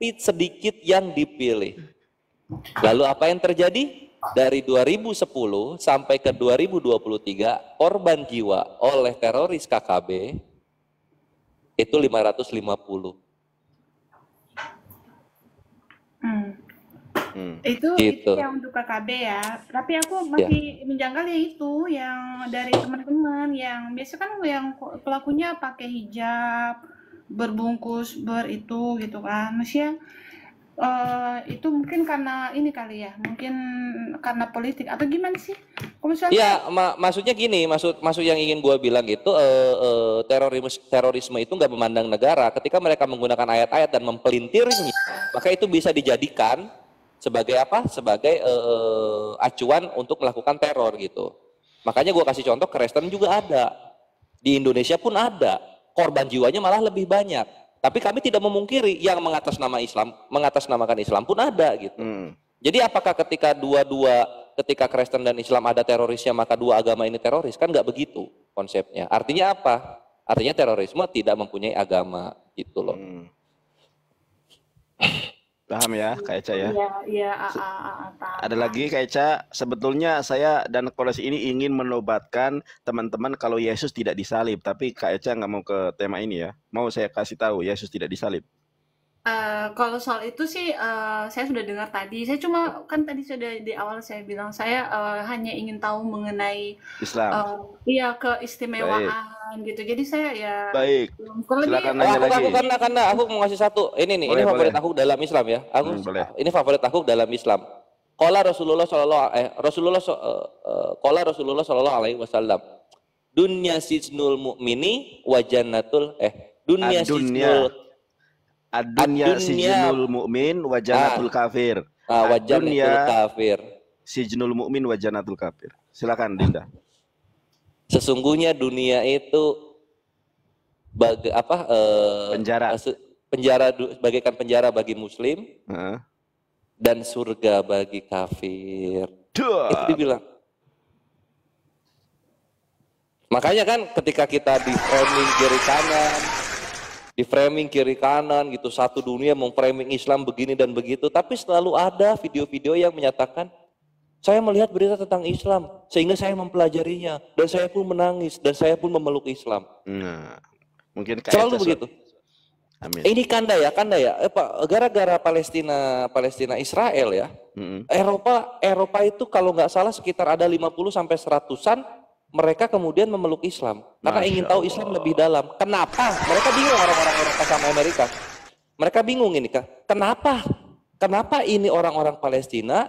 tapi sedikit yang dipilih. Lalu apa yang terjadi? Dari 2010 sampai ke 2023, korban jiwa oleh teroris KKB itu 550. Hmm. Hmm. Itu, gitu. itu yang untuk KKB ya. Tapi aku iya. masih ya. menjangkal yang itu, yang dari teman-teman, yang biasa kan yang pelakunya pakai hijab, berbungkus ber itu gitu kan maksudnya Uh, itu mungkin karena ini kali ya mungkin karena politik atau gimana sih kalau misalnya ya ma maksudnya gini maksud maksud yang ingin gue bilang itu uh, eh, uh, eh, terorisme terorisme itu nggak memandang negara ketika mereka menggunakan ayat-ayat dan mempelintirnya maka itu bisa dijadikan sebagai apa sebagai uh, acuan untuk melakukan teror gitu makanya gue kasih contoh Kristen juga ada di Indonesia pun ada korban jiwanya malah lebih banyak. Tapi kami tidak memungkiri yang mengatas nama Islam, mengatasnamakan Islam pun ada gitu. Hmm. Jadi apakah ketika dua-dua ketika Kristen dan Islam ada terorisnya maka dua agama ini teroris kan nggak begitu konsepnya. Artinya apa? Artinya terorisme tidak mempunyai agama gitu loh. Hmm. Paham ya, Kak Eca ya? Iya, iya, ah, ah, ah, Ada lagi Kak Eca, sebetulnya saya dan koalisi ini ingin menobatkan teman-teman kalau Yesus tidak disalib, tapi Kak Eca nggak mau ke tema ini ya. Mau saya kasih tahu Yesus tidak disalib. Uh, kalau soal itu sih uh, saya sudah dengar tadi. Saya cuma kan tadi sudah di awal saya bilang saya uh, hanya ingin tahu mengenai Islam. Uh, iya keistimewaan Baik kebiasaan gitu. Jadi saya ya Baik. Silakan nanya aku, lagi. Aku karena karena aku mau ngasih satu. Ini nih, boleh, ini favorit boleh. aku dalam Islam ya. Aku hmm, boleh. ini favorit aku dalam Islam. Kola Rasulullah sallallahu eh Rasulullah eh, eh, qala Kola Rasulullah sallallahu Alaihi Wasallam. Dunia sijnul mukmini wajanatul eh dunia, sijnul Ad-dunya sijnul mu'min wa janatul ah, kafir. Ah, wa janatul kafir. Sijnul mu'min wa kafir. Silakan Dinda. Sesungguhnya dunia itu baga, apa eh, penjara eh, penjara bagaikan penjara bagi muslim uh. dan surga bagi kafir. Duh. Itu dibilang. Makanya kan ketika kita di framing kiri kanan, di framing kiri kanan gitu satu dunia memframing Islam begini dan begitu, tapi selalu ada video-video yang menyatakan saya melihat berita tentang Islam, sehingga saya mempelajarinya, dan saya pun menangis, dan saya pun memeluk Islam. Nah, mungkin selalu begitu. Amin. Ini kanda ya, kanda ya. Eh, Pak, gara-gara Palestina, Palestina Israel ya. Mm-hmm. Eropa, Eropa itu kalau nggak salah sekitar ada 50 sampai seratusan mereka kemudian memeluk Islam karena ingin tahu Islam Allah. lebih dalam. Kenapa? Mereka bingung orang-orang Eropa sama Amerika. Mereka bingung ini kak. Kenapa? Kenapa ini orang-orang Palestina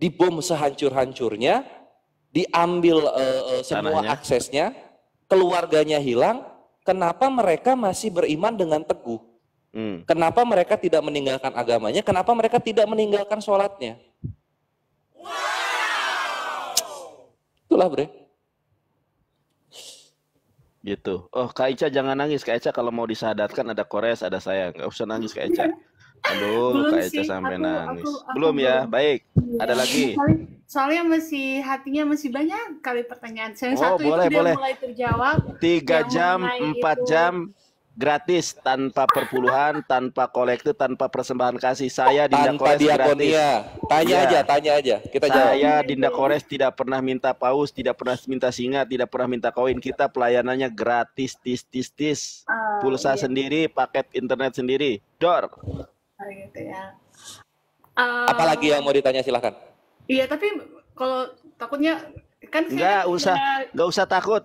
dibom sehancur-hancurnya, diambil uh, semua Tanahnya. aksesnya, keluarganya hilang, kenapa mereka masih beriman dengan teguh? Hmm. Kenapa mereka tidak meninggalkan agamanya? Kenapa mereka tidak meninggalkan sholatnya? Wow. Itulah bre. Gitu. Oh Kak Ica jangan nangis. Kak Ica kalau mau disadarkan ada Kores, ada saya. Nggak usah nangis Kak Ica. Aduh, belum Kak Eca sampai aku, nangis. Aku, aku, belum ya, belum. baik. Iya. Ada lagi. Soalnya, masih hatinya masih banyak kali pertanyaan. Saya oh, satu boleh, itu boleh. mulai terjawab. Tiga jam, empat itu... jam gratis tanpa perpuluhan, tanpa kolektif, tanpa persembahan kasih. Saya Dinda tanpa Kores Tanya ya. aja, tanya aja. Kita Saya jawab. Dinda Kores tidak pernah minta paus, tidak pernah minta singa, tidak pernah minta koin. Kita pelayanannya gratis, tis tis tis. Oh, Pulsa uh, iya. sendiri, paket internet sendiri. Dor gitu ya. Uh, Apalagi yang mau ditanya silahkan. Iya tapi kalau takutnya kan nggak usah nggak usah takut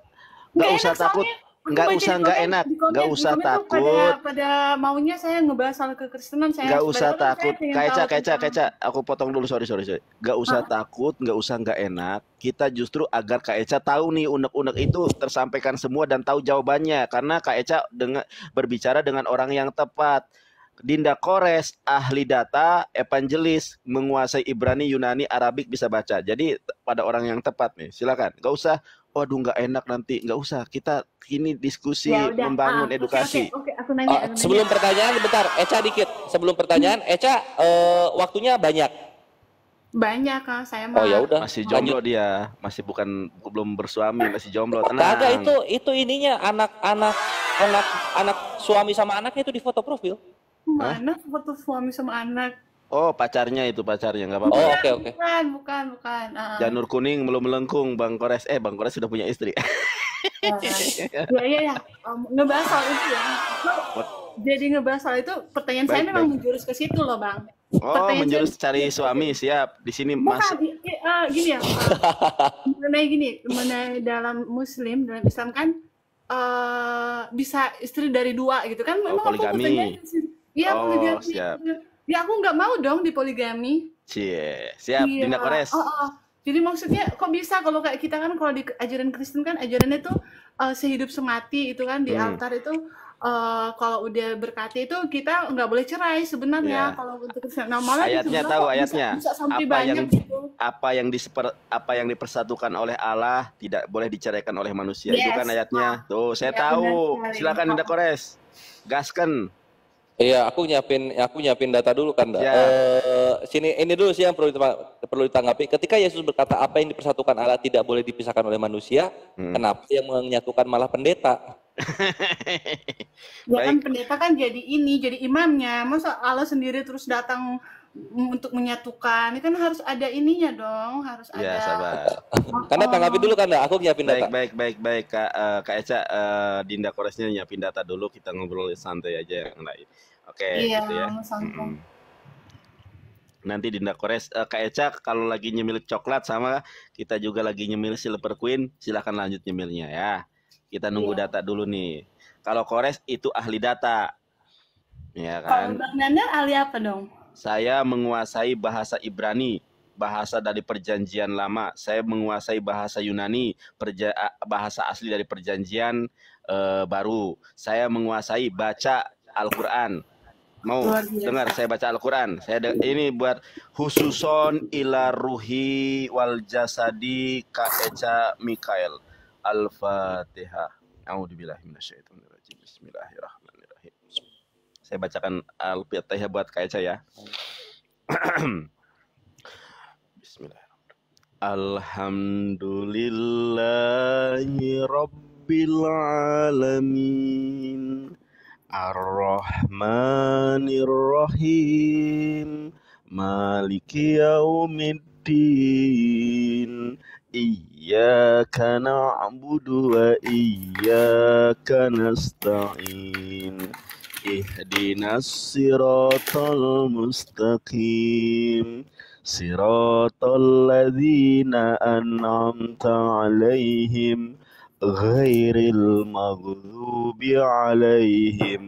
nggak usah takut nggak usah nggak enak nggak usah takut pada, pada maunya saya ngebahas soal kekristenan saya nggak usah takut keca keca keca aku potong dulu sorry sorry sorry nggak usah ah. takut nggak usah nggak enak kita justru agar Kak Eca tahu nih unek-unek itu tersampaikan semua dan tahu jawabannya karena Kak Eca dengan berbicara dengan orang yang tepat Dinda Kores, ahli data, evangelis, menguasai Ibrani, Yunani, Arabik, bisa baca. Jadi pada orang yang tepat nih, silakan. Gak usah, waduh gak enak nanti, Gak usah. Kita ini diskusi ya, membangun ah, edukasi. Okay, okay, Aku nanya, oh, aku nanya. Sebelum pertanyaan, bentar, Eca dikit. Sebelum pertanyaan, hmm? Eca uh, waktunya banyak. Banyak kalau saya mau. Oh ya udah. Masih jomblo Lanjut. dia, masih bukan belum bersuami, masih jomblo. Tenang. itu itu ininya anak-anak anak anak suami sama anaknya itu di foto profil. Mana foto suami sama anak? Oh, pacarnya itu pacarnya nggak apa-apa. Oh, oke okay, oke. Okay. Bukan, bukan, bukan. Uh. Janur kuning belum melengkung, Bang Kores. Eh, Bang Kores sudah punya istri. Ah, iya, iya, iya, ya. ngebahas soal itu ya. What? Jadi ngebahas soal itu, pertanyaan baik, saya memang menjurus ke situ loh, Bang. Oh, pertanyaan menjurus saya... cari suami, siap. Di sini Bukan, masuk. Uh, gini ya. Uh, mengenai gini, mengenai dalam Muslim, dalam Islam kan uh, bisa istri dari dua gitu kan. Oh, memang oh, poligami. Aku Iya oh, poligami. Siap. Ya aku nggak mau dong di poligami. Cie, siap. Ya. Dinda Kores. Oh, oh. Jadi maksudnya kok bisa kalau kayak kita kan kalau di ajaran Kristen kan ajarannya tuh uh, sehidup semati itu kan di hmm. altar itu uh, kalau udah berkati itu kita nggak boleh cerai sebenarnya yeah. kalau untuk Kristen. Nah malah ayatnya tahu ayatnya bisa, apa banyak yang gitu. apa yang diseper, apa yang dipersatukan oleh Allah tidak boleh diceraikan oleh manusia yes. itu kan ayatnya. Nah. Tuh saya ya, tahu. Benar, Silakan Dinda Kores. Gaskan. Iya, aku nyiapin aku nyiapin data dulu kan. Ya. Eh, sini ini dulu sih yang perlu perlu ditanggapi. Ketika Yesus berkata apa yang dipersatukan Allah tidak boleh dipisahkan oleh manusia, hmm. kenapa yang menyatukan malah pendeta? ya kan pendeta kan jadi ini, jadi imamnya. Masa Allah sendiri terus datang untuk menyatukan ini kan harus ada ininya dong harus ya, ada sabar. Oh. Karena oh. tanggapi dulu kan aku nyiapin data baik baik baik baik kak uh, kak Eca uh, Dinda Koresnya nyiapin data dulu kita ngobrol santai aja yang lain oke okay, iya, gitu ya nanti Dinda Kores uh, Kak Eca kalau lagi nyemil coklat sama kita juga lagi nyemil Silver Queen silahkan lanjut nyemilnya ya kita nunggu iya. data dulu nih kalau Kores itu ahli data ya kan kalau Bang Nanda ahli apa dong saya menguasai bahasa Ibrani, bahasa dari perjanjian lama. Saya menguasai bahasa Yunani, perja bahasa asli dari perjanjian uh, baru. Saya menguasai baca Al-Qur'an. Mau dengar saya baca Al-Qur'an. Saya ini buat hususon ila ruhi wal jasadi ka eca Mikael. Al-Fatihah. A'udzubillahi minasyaitonirrajim. Bismillahirrahmanirrahim. Saya bacakan eh, Al-Fatihah buat Kak ya. Bismillah. Alhamdulillahi Rabbil Alamin ar rahmanir Maliki Yaumiddin Iyaka na'budu wa iyaka nasta'in ihdinas siratal mustaqim siratal ladhina an'amta 'alaihim ghairil maghdubi 'alaihim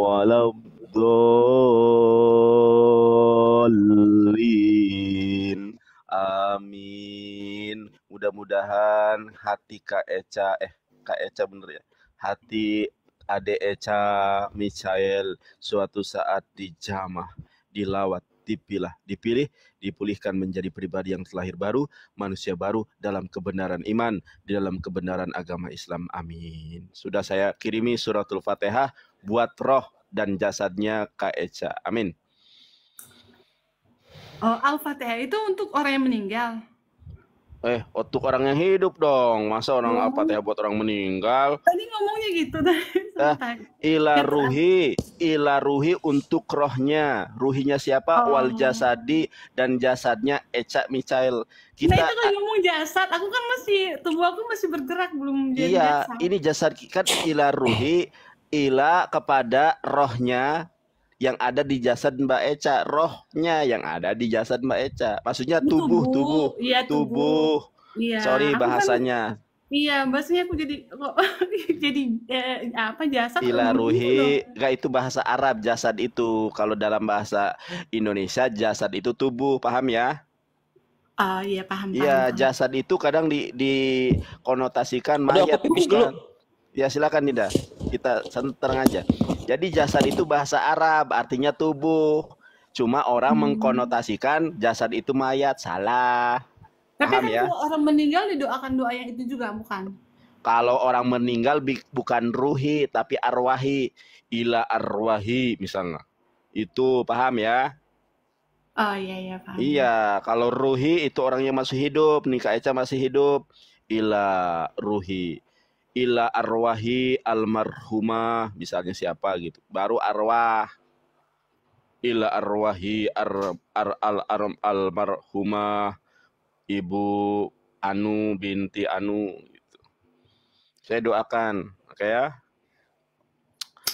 waladdallin amin mudah-mudahan hati Kak Eca eh Kak Eca bener ya hati Ade Echa Michael suatu saat dijamah, dilawat, dipilah, dipilih, dipulihkan menjadi pribadi yang terlahir baru, manusia baru dalam kebenaran iman, di dalam kebenaran agama Islam. Amin. Sudah saya kirimi suratul Fatihah buat roh dan jasadnya Kak Echa. Amin. Oh, Al-Fatihah itu untuk orang yang meninggal. Eh, untuk orang yang hidup dong. Masa orang oh. apa teh buat orang meninggal? Tadi ngomongnya gitu tadi. Eh, nah, ila ruhi, ila ruhi untuk rohnya. Ruhinya siapa? Oh. Wal jasadi dan jasadnya Eca Michael. Nah, Kita nah, itu kan ngomong jasad, aku kan masih tubuh aku masih bergerak belum jadi Iya, jasad. ini jasad kan ila ruhi ila kepada rohnya yang ada di jasad Mbak Eca, rohnya yang ada di jasad Mbak Eca. Maksudnya tubuh, tubuh, tubuh. Ya, tubuh. Ya, Sorry kan bahasanya. bahasanya. Kan, iya, maksudnya aku jadi kok jadi eh, apa jasad Bila ruhi, enggak itu bahasa Arab jasad itu. Kalau dalam bahasa Indonesia jasad itu tubuh, paham ya? Oh iya paham. Iya, jasad itu kadang di dikonotasikan Udah, mayat. Aku pipis dulu. Ya silakan Nida. Kita terang aja. Jadi jasad itu bahasa Arab, artinya tubuh. Cuma orang hmm. mengkonotasikan jasad itu mayat, salah. Tapi Paham kan ya? kalau orang meninggal didoakan doa yang itu juga bukan? Kalau orang meninggal bukan ruhi tapi arwahi, ila arwahi misalnya. Itu paham ya? Oh iya iya paham. Iya, kalau ruhi itu orang yang masih hidup, nih Kak Eca masih hidup, ila ruhi ila arwahi almarhumah misalnya siapa gitu baru arwah ila arwahi ar, ar al ar, almarhumah ibu anu binti anu gitu. saya doakan oke okay, ya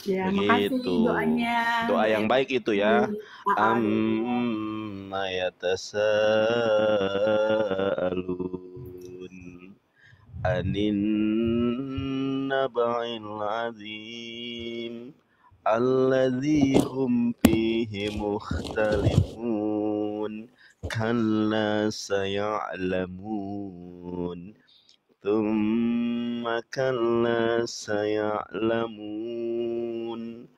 Ya, Begitu. doanya. Doa yang baik itu ya. Amma yatasaalu. عن النبع العظيم الذي هم فيه مختلفون كلا سيعلمون ثم كلا سيعلمون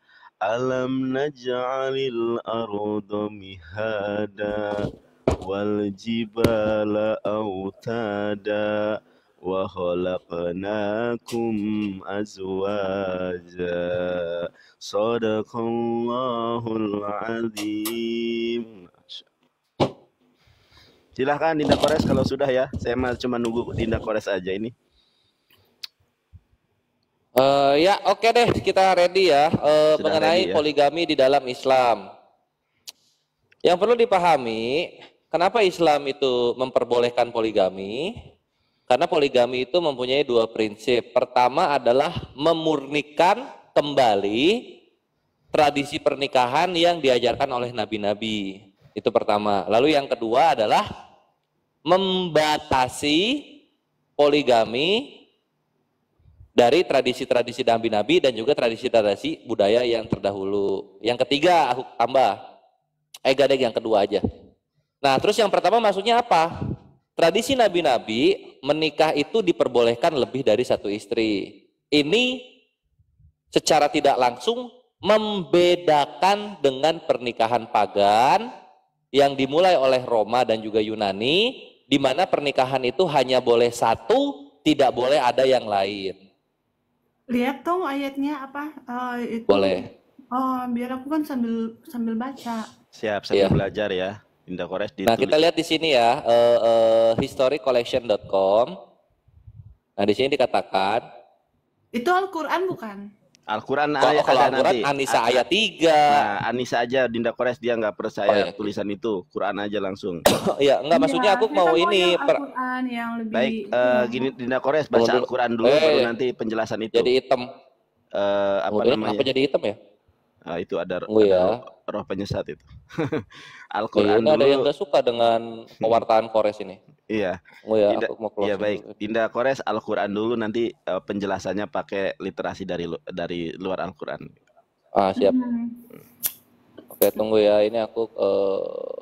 ألم نجعل الأرض مهادا والجبال أوتادا wa khalaqnakum صدق الله العظيم Silahkan Dinda Kores kalau sudah ya. Saya mah cuma nunggu Dinda Kores aja ini. Uh, ya oke okay deh kita ready ya uh, mengenai ready, ya? poligami di dalam Islam. Yang perlu dipahami, kenapa Islam itu memperbolehkan poligami? Karena poligami itu mempunyai dua prinsip. Pertama adalah memurnikan kembali tradisi pernikahan yang diajarkan oleh nabi-nabi. Itu pertama. Lalu yang kedua adalah membatasi poligami dari tradisi-tradisi nabi-nabi dan juga tradisi-tradisi budaya yang terdahulu. Yang ketiga aku tambah. Eh gadeg yang kedua aja. Nah, terus yang pertama maksudnya apa? Tradisi nabi-nabi menikah itu diperbolehkan lebih dari satu istri. Ini secara tidak langsung membedakan dengan pernikahan pagan yang dimulai oleh Roma dan juga Yunani, di mana pernikahan itu hanya boleh satu, tidak boleh ada yang lain. Lihat dong ayatnya apa? Uh, itu. Boleh. Oh, biar aku kan sambil sambil baca. Siap, sambil iya. belajar ya. Indah Kores ditulis. Nah, kita lihat di sini ya, uh, eh, uh, eh, historycollection.com. Nah, di sini dikatakan itu Al-Qur'an bukan? Al-Quran oh, ayat kalau ada Al-Quran, nanti. Anissa ah, ayat ayat 3. Nah, Anissa aja Dinda Kores dia nggak percaya oh, iya. tulisan itu. Quran aja langsung. iya, enggak maksudnya aku mau ini per... Al-Quran yang lebih Baik, uh, gini Dinda Kores baca Al-Quran dulu eh, baru iya. nanti penjelasan itu. Jadi hitam. Uh, apa Mudah, namanya? Apa jadi hitam ya? Nah, itu ada, oh, ya. roh penyesat itu. Al-Qur'an iya, ada yang gak suka dengan pewartaan Kores ini. Iya. Oh ya, Dinda, aku mau ya baik. Dinda Kores Al-Qur'an dulu nanti uh, penjelasannya pakai literasi dari dari luar Al-Qur'an. Ah, siap. Hmm. Oke, tunggu ya. Ini aku uh,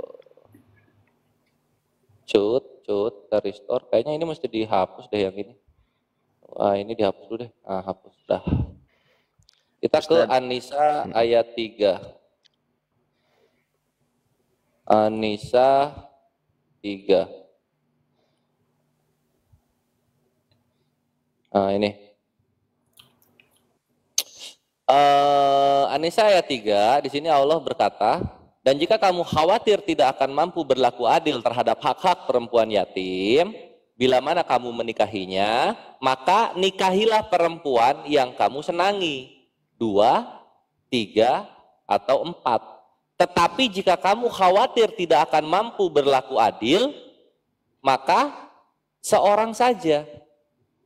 cut, cut, store Kayaknya ini mesti dihapus deh yang ini. Wah, ini dihapus dulu deh. Ah, hapus dah. Kita ke Anisa hmm. ayat 3. Anisa 3. Nah, ini. Uh, eh, Anisa ayat 3, di sini Allah berkata, dan jika kamu khawatir tidak akan mampu berlaku adil terhadap hak-hak perempuan yatim, bila mana kamu menikahinya, maka nikahilah perempuan yang kamu senangi dua, tiga, atau empat. Tetapi jika kamu khawatir tidak akan mampu berlaku adil, maka seorang saja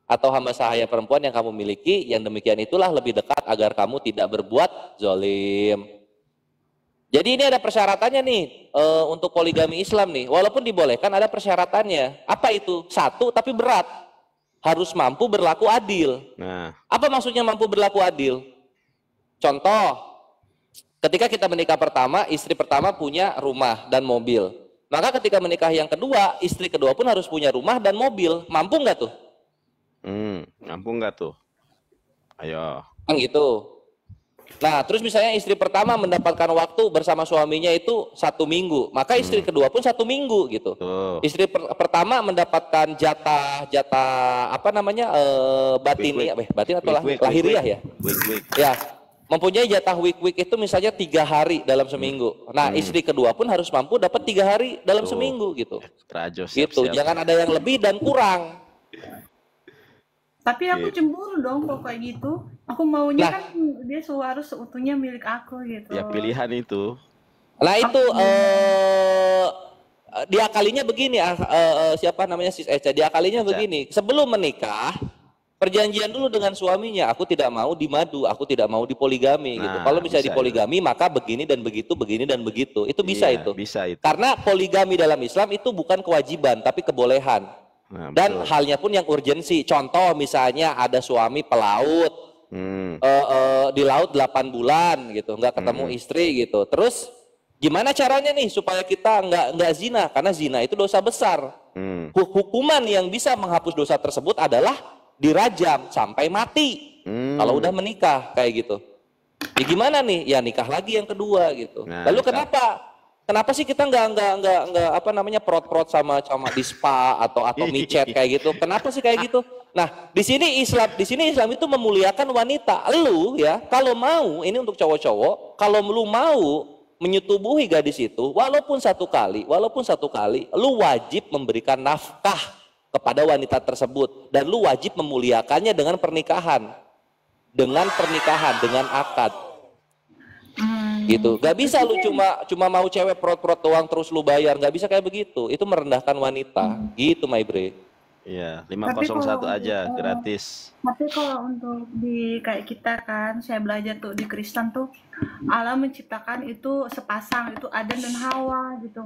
atau hamba sahaya perempuan yang kamu miliki, yang demikian itulah lebih dekat agar kamu tidak berbuat zolim. Jadi ini ada persyaratannya nih e, untuk poligami Islam nih. Walaupun dibolehkan ada persyaratannya. Apa itu? Satu tapi berat. Harus mampu berlaku adil. Nah. Apa maksudnya mampu berlaku adil? Contoh, ketika kita menikah pertama, istri pertama punya rumah dan mobil. Maka ketika menikah yang kedua, istri kedua pun harus punya rumah dan mobil. Mampu nggak tuh? Hmm, mampu nggak tuh? Ayo. Kan gitu. Nah, terus misalnya istri pertama mendapatkan waktu bersama suaminya itu satu minggu, maka istri hmm. kedua pun satu minggu gitu. Tuh. Istri per pertama mendapatkan jatah jatah apa namanya uh, batin ya, eh, batin atau lahiriah ya. Week, week. Ya, mempunyai jatah week week itu misalnya tiga hari dalam seminggu. Hmm. Nah hmm. istri kedua pun harus mampu dapat tiga hari dalam Tuh. seminggu gitu. Rajo, siap, gitu. Siap. Jangan ada yang lebih dan kurang. Tapi aku cemburu dong kalau kayak gitu. Aku maunya nah, kan dia harus seutuhnya milik aku gitu. Ya pilihan itu. Nah itu eh, dia kalinya begini ah eh, eh siapa namanya sis Eca. Dia kalinya begini. Sebelum menikah perjanjian dulu dengan suaminya aku tidak mau di madu, aku tidak mau poligami gitu. nah, gitu kalau misalnya di poligami, maka begini dan begitu begini dan begitu itu bisa iya, itu bisa itu karena poligami dalam Islam itu bukan kewajiban tapi kebolehan nah, dan betul. halnya pun yang urgensi contoh misalnya ada suami pelaut hmm. uh, uh, di laut 8 bulan gitu nggak ketemu hmm. istri gitu terus gimana caranya nih supaya kita nggak nggak zina karena zina itu dosa besar hmm. hukuman yang bisa menghapus dosa tersebut adalah dirajam sampai mati. Hmm. Kalau udah menikah kayak gitu. Ya gimana nih? Ya nikah lagi yang kedua gitu. Nah, Lalu kenapa? Kenapa sih kita nggak nggak nggak nggak apa namanya perot-perot sama sama di spa atau atau micet kayak gitu? Kenapa sih kayak gitu? Nah di sini Islam di sini Islam itu memuliakan wanita. Lu ya kalau mau ini untuk cowok-cowok kalau lu mau menyetubuhi gadis itu walaupun satu kali walaupun satu kali lu wajib memberikan nafkah kepada wanita tersebut dan lu wajib memuliakannya dengan pernikahan dengan pernikahan dengan akad hmm. gitu gak bisa lu cuma cuma mau cewek prot-prot doang terus lu bayar gak bisa kayak begitu itu merendahkan wanita hmm. gitu Maybre Iya, 501 kalau, aja kalau, eh, gratis. Tapi kalau untuk di kayak kita kan, saya belajar tuh di Kristen tuh Allah menciptakan itu sepasang itu Adam dan Hawa gitu.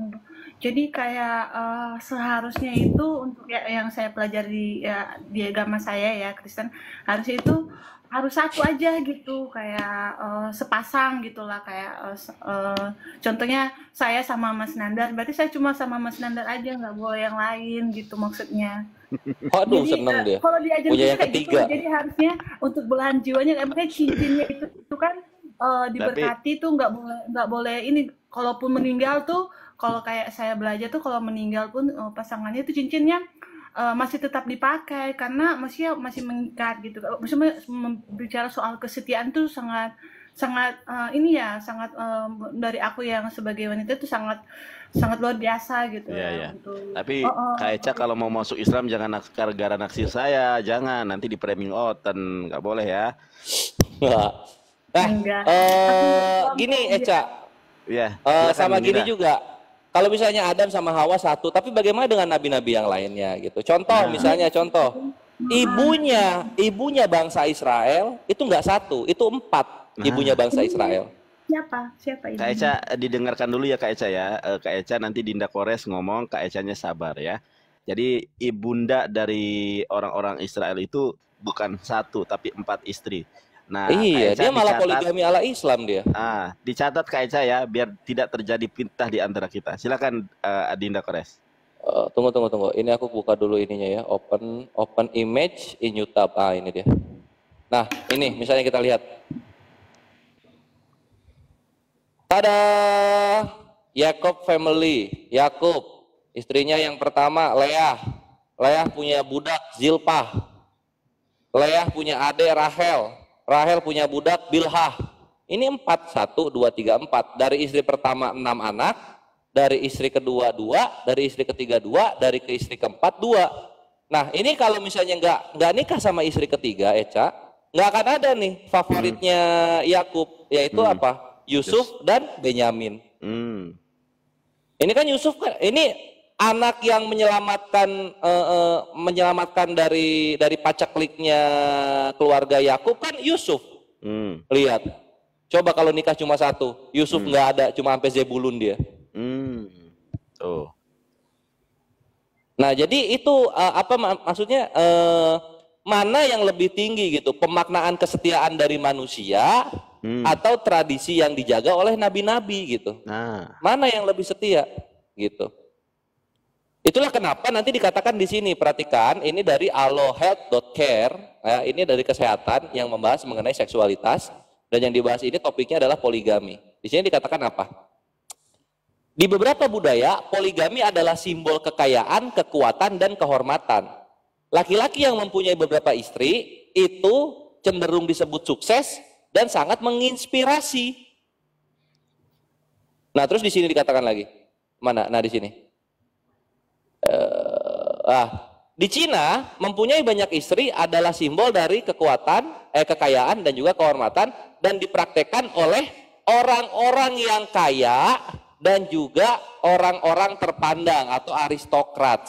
Jadi kayak uh, seharusnya itu untuk ya, yang saya pelajari ya, di agama saya ya Kristen harus itu harus satu aja gitu kayak uh, sepasang gitulah kayak uh, uh, contohnya saya sama Mas Nandar berarti saya cuma sama Mas Nandar aja nggak boleh yang lain gitu maksudnya. Waduh seneng dia. Kalau diajarin Punya yang gitu, ketiga. Gitu, jadi harusnya untuk belahan jiwanya kayak cincinnya itu, itu kan uh, diberkati tuh nggak boleh nggak boleh ini kalaupun meninggal tuh kalau kayak saya belajar tuh kalau meninggal pun uh, pasangannya itu cincinnya uh, masih tetap dipakai karena masih masih mengikat gitu. Maksudnya bicara soal kesetiaan tuh sangat sangat uh, ini ya sangat um, dari aku yang sebagai wanita itu sangat sangat luar biasa gitu. Iya, iya. Untuk... Gitu. Tapi oh, oh, Kak Eca okay. kalau mau masuk Islam jangan gara-gara naksir saya, jangan nanti di framing dan nggak boleh ya. Nah, Enggak. Eh, gini Eca. Ya, uh, sama gini juga kalau misalnya Adam sama Hawa satu, tapi bagaimana dengan nabi-nabi yang lainnya gitu. Contoh ya. misalnya contoh ibunya ibunya bangsa Israel itu enggak satu, itu empat nah. ibunya bangsa Israel. Siapa? Siapa ini? Kak Eca didengarkan dulu ya Kak Eca ya. Eh, Kak Eca nanti Dinda Kores ngomong, Kak Ecanya sabar ya. Jadi ibunda dari orang-orang Israel itu bukan satu tapi empat istri. Nah, iya, dia malah dicatat, poligami ala Islam dia. Ah, dicatat Kak Eca ya, biar tidak terjadi pintah di antara kita. Silakan uh, Adinda Kores. Uh, tunggu, tunggu, tunggu. Ini aku buka dulu ininya ya. Open, open image in YouTube. Ah, ini dia. Nah, ini misalnya kita lihat. Tada, Yakob family, Yakub, istrinya yang pertama Leah, Leah punya budak Zilpah, Leah punya adik Rahel, Rahel punya budak Bilhah. Ini empat, satu, dua, tiga, empat. Dari istri pertama enam anak, dari istri kedua dua, dari istri ketiga dua, dari ke istri keempat dua. Nah ini kalau misalnya nggak nggak nikah sama istri ketiga Eca, nggak akan ada nih favoritnya hmm. Yakub, yaitu hmm. apa? Yusuf yes. dan Benyamin. Hmm. Ini kan Yusuf kan, ini anak yang menyelamatkan uh, uh, menyelamatkan dari dari pacakliknya keluarga Yakub kan Yusuf. Hmm. Lihat. Coba kalau nikah cuma satu, Yusuf hmm. nggak hmm. ada, cuma sampai Zebulun dia. Hmm. Oh. Nah, jadi itu uh, apa mak maksudnya uh, mana yang lebih tinggi gitu, pemaknaan kesetiaan dari manusia hmm. atau tradisi yang dijaga oleh nabi-nabi gitu. Nah, mana yang lebih setia gitu. Itulah kenapa nanti dikatakan di sini, perhatikan ini dari alohealth.care, ya, ini dari kesehatan yang membahas mengenai seksualitas dan yang dibahas ini topiknya adalah poligami. Di sini dikatakan apa? Di beberapa budaya, poligami adalah simbol kekayaan, kekuatan, dan kehormatan. Laki-laki yang mempunyai beberapa istri itu cenderung disebut sukses dan sangat menginspirasi. Nah, terus di sini dikatakan lagi. Mana? Nah, di sini. Nah, di Cina mempunyai banyak istri adalah simbol dari kekuatan, eh, kekayaan dan juga kehormatan dan dipraktekkan oleh orang-orang yang kaya dan juga orang-orang terpandang atau aristokrat.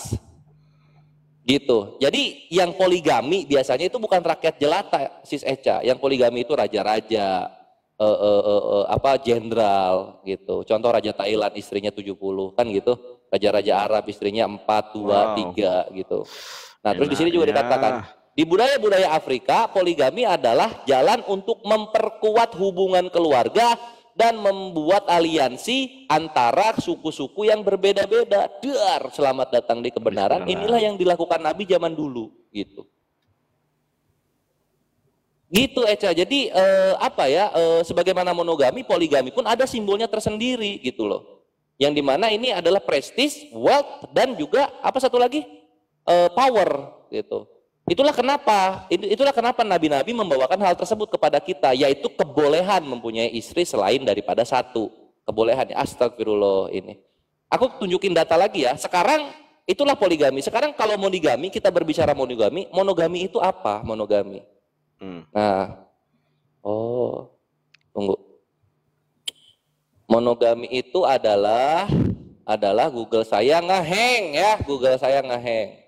Gitu. Jadi yang poligami biasanya itu bukan rakyat jelata, sis Eca. Yang poligami itu raja-raja, eh, eh, eh, eh, apa jenderal gitu. Contoh raja Thailand istrinya 70 kan gitu raja-raja Arab istrinya empat dua tiga gitu nah Enak terus di sini juga ya. dikatakan di budaya-budaya Afrika poligami adalah jalan untuk memperkuat hubungan keluarga dan membuat aliansi antara suku-suku yang berbeda-beda. Dar, selamat datang di kebenaran. Inilah yang dilakukan Nabi zaman dulu, gitu. Gitu Eca. Jadi eh, apa ya? Eh, sebagaimana monogami, poligami pun ada simbolnya tersendiri, gitu loh yang dimana ini adalah prestis, wealth dan juga apa satu lagi e, power gitu. Itulah kenapa itulah kenapa nabi-nabi membawakan hal tersebut kepada kita yaitu kebolehan mempunyai istri selain daripada satu kebolehan. Astagfirullah ini. Aku tunjukin data lagi ya. Sekarang itulah poligami. Sekarang kalau monogami kita berbicara monogami, monogami itu apa monogami? Hmm. Nah, oh, tunggu monogami itu adalah adalah Google saya ngeheng ya, Google saya ngeheng.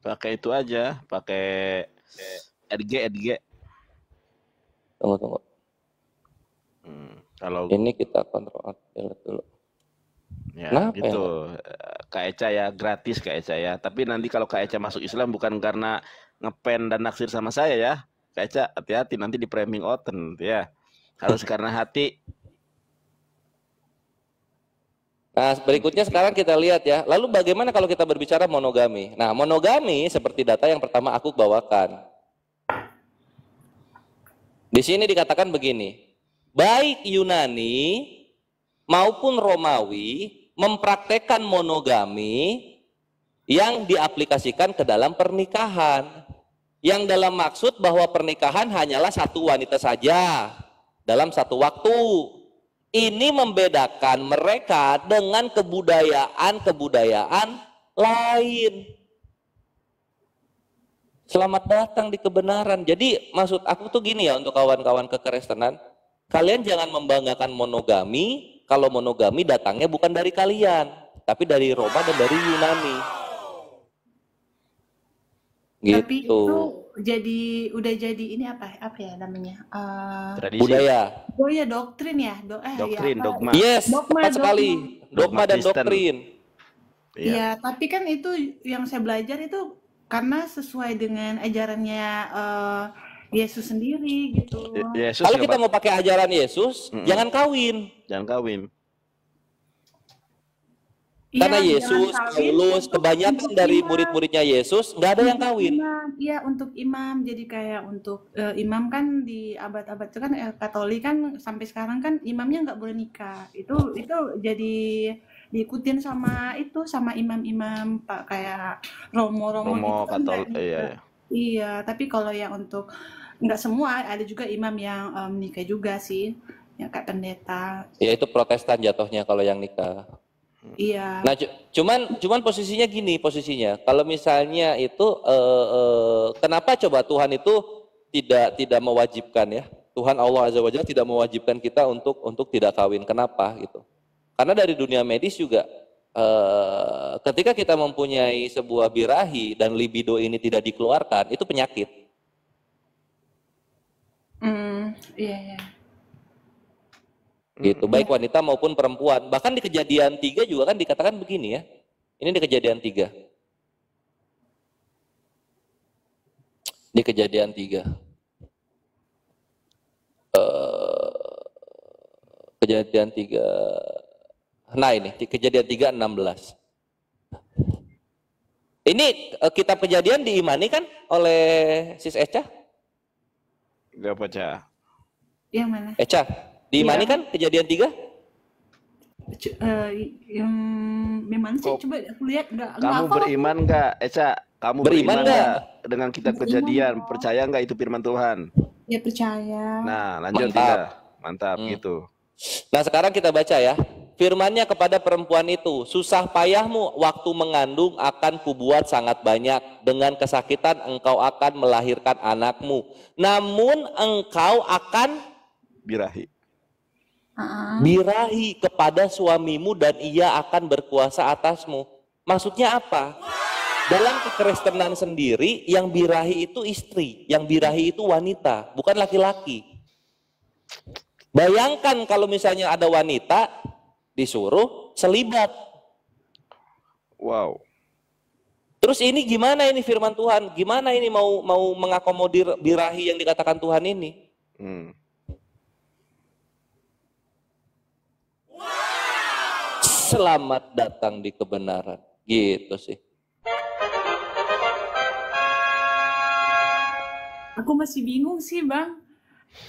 Pakai itu aja, pakai RG RG. Tunggu tunggu. Hmm, kalau ini kita kontrol delete dulu. Ya, Kenapa ya? gitu. Ya? ya gratis Kak ya. Tapi nanti kalau Kak masuk Islam bukan karena ngepen dan naksir sama saya ya. Kak hati-hati nanti di framing oten ya. Harus karena hati Nah, berikutnya sekarang kita lihat ya. Lalu bagaimana kalau kita berbicara monogami? Nah, monogami seperti data yang pertama aku bawakan. Di sini dikatakan begini. Baik Yunani maupun Romawi mempraktekkan monogami yang diaplikasikan ke dalam pernikahan. Yang dalam maksud bahwa pernikahan hanyalah satu wanita saja dalam satu waktu ini membedakan mereka dengan kebudayaan-kebudayaan lain. Selamat datang di kebenaran. Jadi maksud aku tuh gini ya untuk kawan-kawan kekristenan, kalian jangan membanggakan monogami kalau monogami datangnya bukan dari kalian, tapi dari Roma dan dari Yunani. Gitu. Tapi itu jadi udah jadi ini apa apa ya namanya? Uh, Tradisi. Budaya. Oh ya doktrin ya, Do eh, ya doktrin ya, dogma. Yes, dogma, dogma. sekali. Dogma, dogma dan Kristen. doktrin. Iya, ya, tapi kan itu yang saya belajar itu karena sesuai dengan ajarannya uh, Yesus sendiri gitu. Yesus Kalau kita mau pakai ajaran Yesus, mm -mm. jangan kawin. Jangan kawin. Karena ya, Yesus, Paulus, kebanyakan dari murid-muridnya Yesus nggak ada yang kawin. Iya, untuk imam. Jadi kayak untuk uh, imam kan di abad-abad itu kan eh, Katolik kan sampai sekarang kan imamnya nggak boleh nikah. Itu itu jadi diikutin sama itu sama imam-imam Pak kayak Romo-Romo gitu Romo, itu kan Katolik, iya, iya. Iya, tapi kalau yang untuk nggak semua ada juga imam yang um, eh, nikah juga sih, yang kayak pendeta. Ya itu Protestan jatuhnya kalau yang nikah. Iya. Nah, cuman cuman posisinya gini posisinya. Kalau misalnya itu eh, eh, kenapa coba Tuhan itu tidak tidak mewajibkan ya? Tuhan Allah azza wajalla tidak mewajibkan kita untuk untuk tidak kawin. Kenapa gitu? Karena dari dunia medis juga eh, ketika kita mempunyai sebuah birahi dan libido ini tidak dikeluarkan, itu penyakit. Mm, iya, iya. Gitu, baik wanita maupun perempuan. Bahkan di kejadian tiga juga kan dikatakan begini ya. Ini di kejadian tiga. Di kejadian tiga. Eh, kejadian tiga. Nah ini, di kejadian tiga enam belas. Ini uh, kitab kejadian diimani kan oleh Sis Echa? Gak baca. Yang mana? Echa. Di mana iya. kan kejadian tiga? Uh, yang memang sih coba aku lihat enggak Kamu beriman enggak, Eca? Kamu beriman, enggak dengan kita kejadian? Percaya enggak itu firman Tuhan? Ya percaya. Nah, lanjut Mantap. Tiga. Mantap hmm. gitu. Nah, sekarang kita baca ya. Firmannya kepada perempuan itu, susah payahmu waktu mengandung akan kubuat sangat banyak. Dengan kesakitan engkau akan melahirkan anakmu. Namun engkau akan birahi. Birahi kepada suamimu dan ia akan berkuasa atasmu. Maksudnya apa? Dalam kekristenan sendiri, yang birahi itu istri, yang birahi itu wanita, bukan laki-laki. Bayangkan kalau misalnya ada wanita disuruh selibat. Wow. Terus ini gimana ini firman Tuhan? Gimana ini mau mau mengakomodir birahi yang dikatakan Tuhan ini? Hmm. selamat datang di kebenaran. Gitu sih. Aku masih bingung sih, Bang.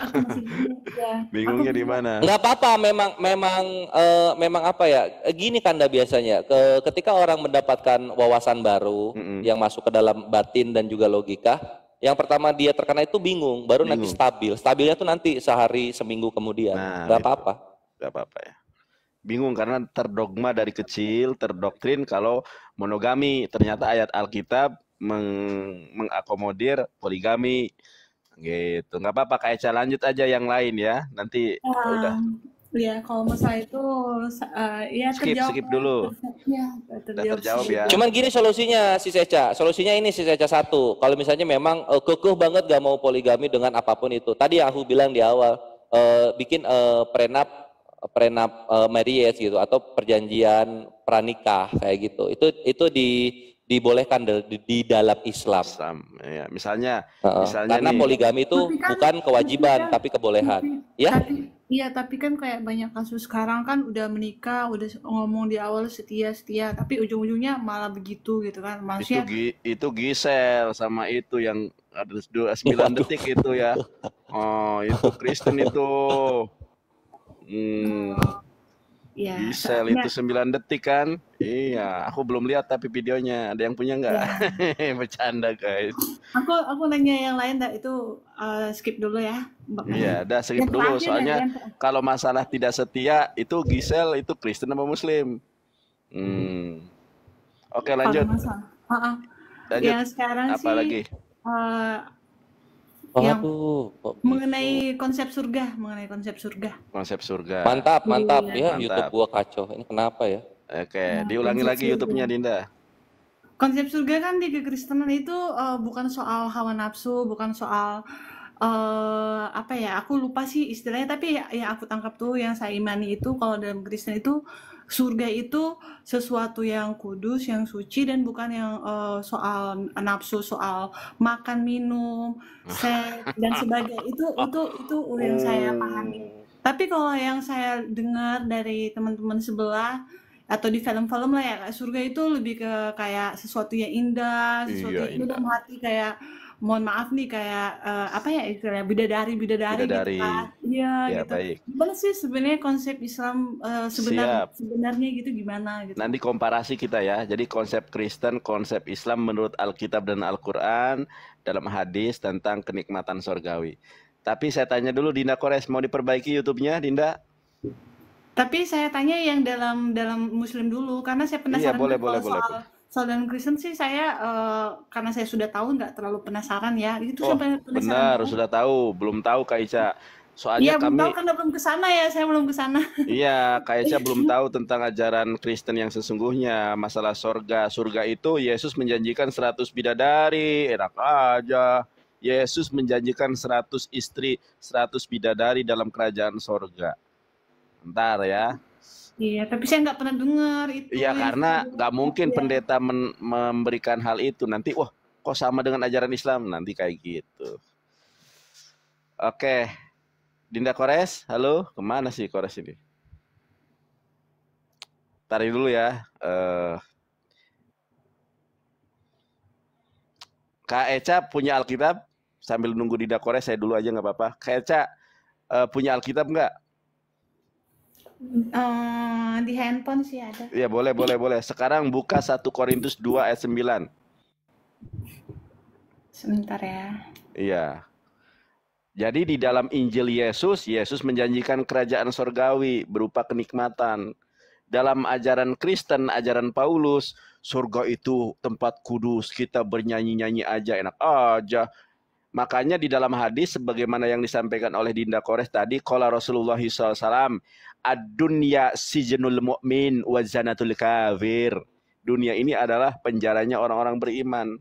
Aku bingung ya. Bingungnya di mana? Enggak apa-apa, memang memang e, memang apa ya? Gini kanda biasanya, ke, ketika orang mendapatkan wawasan baru mm -hmm. yang masuk ke dalam batin dan juga logika, yang pertama dia terkena itu bingung, baru bingung. nanti stabil. Stabilnya tuh nanti sehari, seminggu kemudian. Nah, Gak apa-apa. Gak apa-apa ya bingung karena terdogma dari kecil, terdoktrin kalau monogami. Ternyata ayat Alkitab meng mengakomodir poligami. Gitu. nggak apa-apa Kak Eca lanjut aja yang lain ya. Nanti um, udah. Iya, kalau masalah itu uh, ya skip terjawab, skip dulu. Ya, terjawab, terjawab ya. Cuman gini solusinya si Eca. Solusinya ini si Eca satu. Kalau misalnya memang uh, eh, kekeh banget gak mau poligami dengan apapun itu. Tadi aku bilang di awal uh, bikin uh, prenup prenup uh, eh, marriage gitu atau perjanjian pranikah kayak gitu. Itu itu di dibolehkan di, di dalam Islam. Islam ya. Misalnya uh, misalnya karena nih, poligami itu kan, bukan kan kewajiban kan, tapi kebolehan. Tapi, ya. Iya, tapi, kan kayak banyak kasus sekarang kan udah menikah, udah ngomong di awal setia-setia, tapi ujung-ujungnya malah begitu gitu kan. Maksudnya itu, itu Gisel sama itu yang ada sembilan detik itu ya. Oh, itu Kristen itu. Hmm. Ya, itu 9 detik kan? Iya, aku belum lihat tapi videonya. Ada yang punya nggak? Ya. Bercanda guys. Aku aku nanya yang lain dah itu uh, skip dulu ya. Iya, dah skip yang dulu soalnya yang... kalau masalah tidak setia itu Gisel itu Kristen apa Muslim? Hmm. Oke, lanjut. Uh -uh. Lanjut. Ya, sekarang apa sih lagi? Uh, yang tuh? mengenai konsep surga, mengenai konsep surga. Konsep surga. Mantap, iya. mantap ya. Mantap. YouTube gua kacau. Ini kenapa ya? Oke, nah, diulangi lagi YouTube-nya Dinda. Konsep surga kan di kekristenan itu uh, bukan soal hawa nafsu, bukan soal uh, apa ya? Aku lupa sih istilahnya, tapi ya, ya aku tangkap tuh yang saya imani itu kalau dalam Kristen itu surga itu sesuatu yang kudus, yang suci dan bukan yang uh, soal nafsu, soal makan, minum, seks dan sebagainya. Itu itu itu yang saya oh. pahami. Tapi kalau yang saya dengar dari teman-teman sebelah atau di film-film lah ya, surga itu lebih ke kayak sesuatu yang indah, iya, sesuatu iya, yang indah. hati kayak mohon maaf nih kayak uh, apa ya istilahnya gitu bidadari bidadari, bidadari. gitu iya ya, gitu baik. gimana sih sebenarnya konsep Islam uh, sebenarnya Siap. sebenarnya gitu gimana gitu nanti komparasi kita ya jadi konsep Kristen konsep Islam menurut Alkitab dan Alquran dalam hadis tentang kenikmatan sorgawi tapi saya tanya dulu Dinda Kores mau diperbaiki YouTube-nya Dinda tapi saya tanya yang dalam dalam Muslim dulu karena saya iya, penasaran iya, boleh, boleh, soal boleh Southern Crescent sih saya uh, karena saya sudah tahu nggak terlalu penasaran ya. Itu oh, penasaran. Benar, kan? sudah tahu, belum tahu Kak Ica. Soalnya ya, kami belum tahu belum ke sana ya, saya belum ke sana. Iya, Kak belum tahu tentang ajaran Kristen yang sesungguhnya, masalah sorga. Surga itu Yesus menjanjikan 100 bidadari, enak aja. Yesus menjanjikan 100 istri, 100 bidadari dalam kerajaan sorga. Ntar ya. Iya, tapi saya nggak pernah dengar itu. Iya, ya. karena nggak mungkin ya. pendeta men memberikan hal itu. Nanti, wah, kok sama dengan ajaran Islam? Nanti kayak gitu. Oke, Dinda Kores, halo, kemana sih Kores ini? Tarik dulu ya. Uh, Kak Eca punya Alkitab? Sambil nunggu Dinda Kores, saya dulu aja nggak apa-apa. Kak Eca uh, punya Alkitab nggak? Eh, di handphone sih ada. Iya boleh boleh iya. boleh. Sekarang buka satu Korintus 2 ayat 9. Sebentar ya. Iya. Jadi di dalam Injil Yesus, Yesus menjanjikan kerajaan surgawi berupa kenikmatan. Dalam ajaran Kristen, ajaran Paulus, surga itu tempat kudus, kita bernyanyi-nyanyi aja, enak aja, Makanya di dalam hadis sebagaimana yang disampaikan oleh Dinda Kores tadi, kala Rasulullah SAW, ad-dunya sijenul mu'min wa zanatul kafir. Dunia ini adalah penjaranya orang-orang beriman.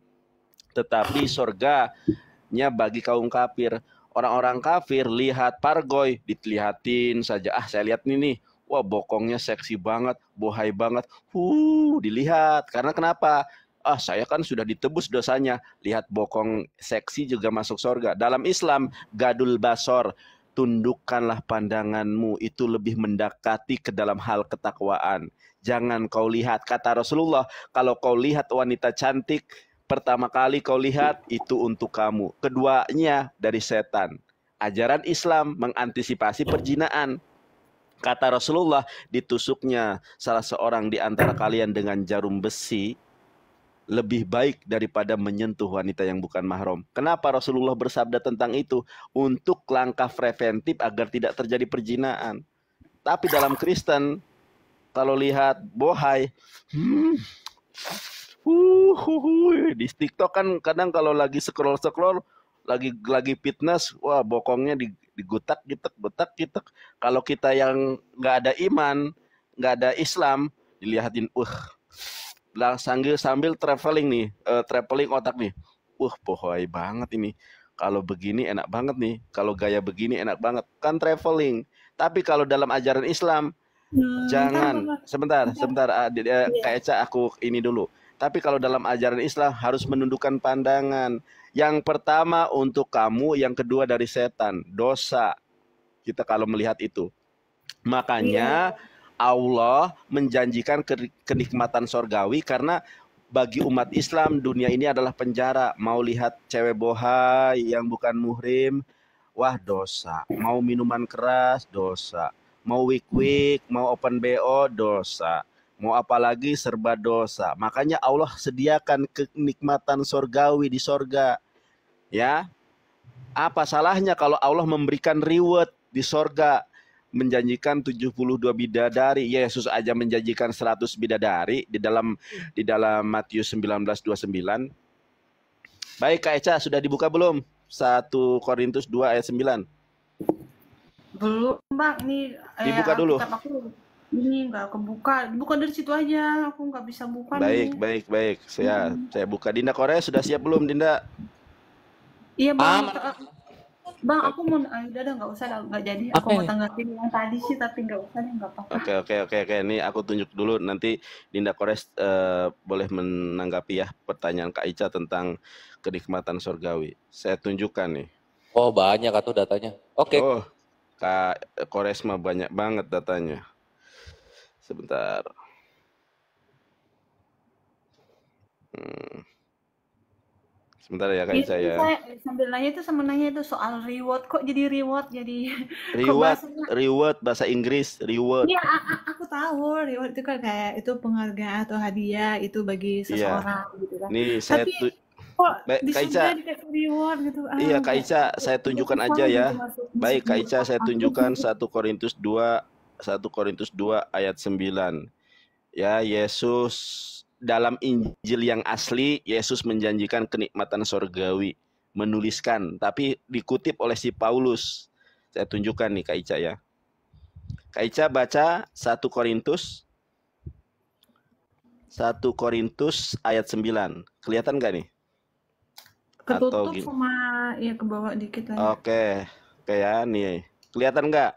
Tetapi surganya bagi kaum kafir. Orang-orang kafir lihat pargoy, dilihatin saja. Ah, saya lihat ini nih, wah bokongnya seksi banget, bohai banget. Huh, dilihat. Karena kenapa? ah saya kan sudah ditebus dosanya. Lihat bokong seksi juga masuk surga Dalam Islam, gadul basor, tundukkanlah pandanganmu itu lebih mendekati ke dalam hal ketakwaan. Jangan kau lihat kata Rasulullah, kalau kau lihat wanita cantik pertama kali kau lihat itu untuk kamu. Keduanya dari setan. Ajaran Islam mengantisipasi perjinaan. Kata Rasulullah, ditusuknya salah seorang di antara kalian dengan jarum besi lebih baik daripada menyentuh wanita yang bukan mahram. Kenapa Rasulullah bersabda tentang itu? Untuk langkah preventif agar tidak terjadi perjinaan. Tapi dalam Kristen, kalau lihat bohai, hmm, uh, di TikTok kan kadang kalau lagi scroll scroll, lagi lagi fitness, wah bokongnya digutak gitu, betak gitu. Kalau kita yang nggak ada iman, nggak ada Islam, dilihatin, uh, sambil sambil traveling nih, uh, traveling otak nih. Wah, pohoi banget ini. Kalau begini enak banget nih. Kalau gaya begini enak banget. Kan traveling. Tapi kalau dalam ajaran Islam hmm, jangan kan, sebentar, sebentar uh, ah, eh, ya. Kak Eca aku ini dulu. Tapi kalau dalam ajaran Islam harus menundukkan pandangan. Yang pertama untuk kamu, yang kedua dari setan, dosa. Kita kalau melihat itu. Makanya yeah Allah menjanjikan kenikmatan sorgawi karena bagi umat Islam dunia ini adalah penjara. Mau lihat cewek bohai yang bukan muhrim, wah dosa. Mau minuman keras, dosa. Mau wik-wik, mau open BO, dosa. Mau apalagi serba dosa. Makanya Allah sediakan kenikmatan sorgawi di sorga. Ya, apa salahnya kalau Allah memberikan reward di sorga? menjanjikan 72 bidadari. Yesus aja menjanjikan 100 bidadari di dalam di dalam Matius 19:29. Baik Kak Eca, sudah dibuka belum? 1 Korintus 2 ayat 9. Belum, Bang. Ini eh, dibuka dulu. Aku, ini enggak kebuka. Buka dari situ aja. Aku nggak bisa buka. Baik, nih. baik, baik. Saya hmm. saya buka. Dinda Korea sudah siap belum, Dinda? Iya, Bang. Bang, aku mau ayo udah nggak usah nggak jadi. Aku mau tanggapin yang tadi sih tapi nggak usah nggak apa-apa. Oke okay, oke okay, oke okay, oke. Ini aku tunjuk dulu nanti Dinda Kores uh, boleh menanggapi ya pertanyaan Kak Ica tentang kenikmatan surgawi. Saya tunjukkan nih. Oh banyak atau datanya? Oke. Okay. Oh, Kak Kores mah banyak banget datanya. Sebentar. Hmm. Sebentar ya kan Saya, sambil nanya itu sebenarnya itu soal reward kok jadi reward jadi reward bahasanya... reward bahasa Inggris reward. Iya aku tahu reward itu kan kayak itu penghargaan atau hadiah itu bagi iya. seseorang ya. gitu kan. Nih saya Tapi, tu... kok Baik, reward gitu. Ah, iya Kak Ica, saya tunjukkan aja ya. Gitu Baik Kak saya tunjukkan 1 Korintus 2 1 Korintus 2 ayat 9. Ya Yesus dalam Injil yang asli Yesus menjanjikan kenikmatan sorgawi menuliskan tapi dikutip oleh si Paulus saya tunjukkan nih Kak Ica ya Kak Ica baca 1 Korintus 1 Korintus ayat 9 kelihatan gak nih ketutup Atau sama ya ke bawah dikit aja ya. oke okay. ya nih kelihatan nggak